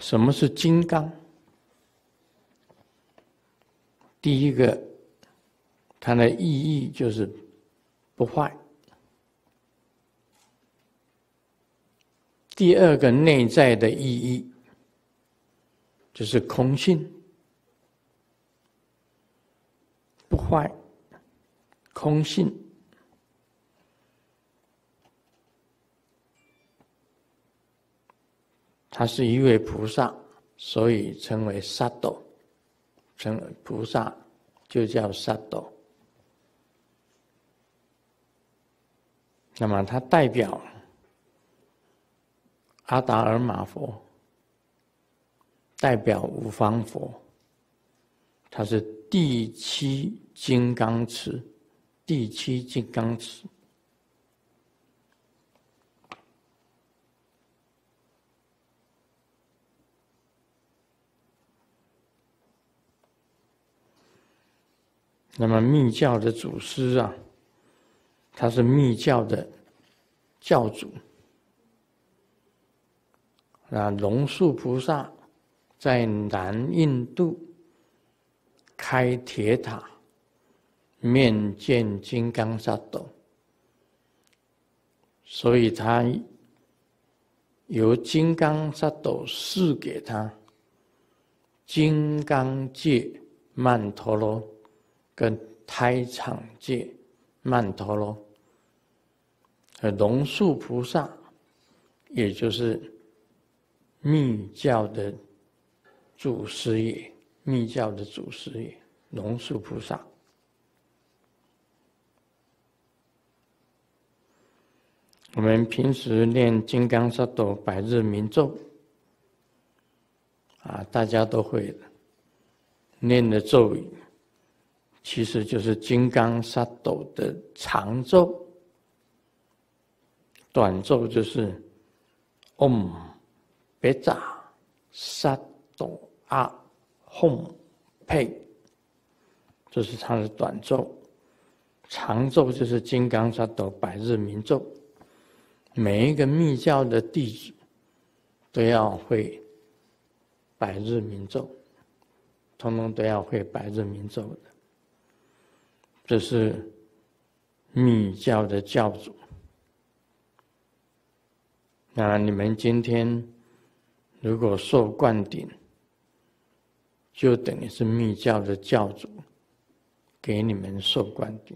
什么是金刚？第一个，它的意义就是不坏；第二个，内在的意义就是空性，不坏，空性。他是一位菩萨，所以称为萨斗，成菩萨就叫萨斗。那么，他代表阿达尔玛佛，代表五方佛。他是第七金刚持，第七金刚持。那么密教的祖师啊，他是密教的教主那龙树菩萨在南印度开铁塔，面见金刚萨埵，所以他由金刚萨埵赐给他金刚戒曼陀罗。跟胎藏界曼陀罗和龙树菩萨，也就是密教的祖师爷，密教的祖师爷龙树菩萨。我们平时念金刚萨埵百日明咒，啊，大家都会念的咒语。其实就是金刚萨埵的长咒，短咒就是 Om 炸，扎萨啊，阿哄佩，这是它的短咒。长咒就是金刚萨埵百日明咒，每一个密教的弟子都要会百日明咒，通通都要会百日明咒的。这是密教的教主。那你们今天如果受灌顶，就等于是密教的教主给你们受灌顶。